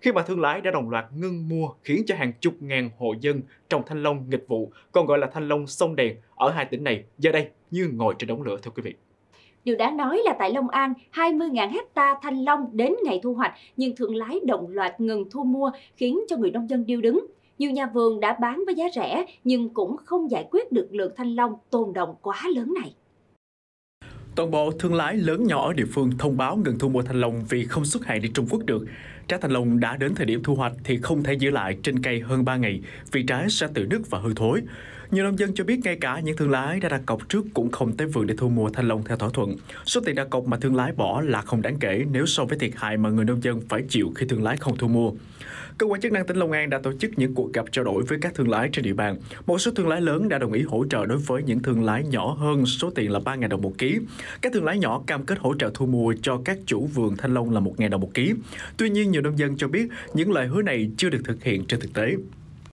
khi mà thương lái đã đồng loạt ngưng mua khiến cho hàng chục ngàn hộ dân trồng thanh long nghịch vụ, còn gọi là thanh long sông đèn ở hai tỉnh này giờ đây như ngồi trên đống lửa thưa quý vị. Điều đáng nói là tại Long An, 20.000 hecta thanh long đến ngày thu hoạch nhưng thương lái đồng loạt ngừng thu mua khiến cho người nông dân điêu đứng. Nhiều nhà vườn đã bán với giá rẻ nhưng cũng không giải quyết được lượng thanh long tồn động quá lớn này. Toàn bộ thương lái lớn nhỏ ở địa phương thông báo ngừng thu mua thanh long vì không xuất hàng đi Trung Quốc được. Trái thanh long đã đến thời điểm thu hoạch thì không thể giữ lại trên cây hơn 3 ngày vì trái sẽ tự nứt và hư thối. Nhiều nông dân cho biết ngay cả những thương lái đã đặt cọc trước cũng không tới vườn để thu mua thanh long theo thỏa thuận. Số tiền đặt cọc mà thương lái bỏ là không đáng kể nếu so với thiệt hại mà người nông dân phải chịu khi thương lái không thu mua cơ quan chức năng tỉnh Long An đã tổ chức những cuộc gặp trao đổi với các thương lái trên địa bàn. Một số thương lái lớn đã đồng ý hỗ trợ đối với những thương lái nhỏ hơn số tiền là 3.000 đồng một ký. Các thương lái nhỏ cam kết hỗ trợ thu mua cho các chủ vườn thanh long là 1.000 đồng một ký. Tuy nhiên, nhiều nông dân cho biết những lời hứa này chưa được thực hiện trên thực tế.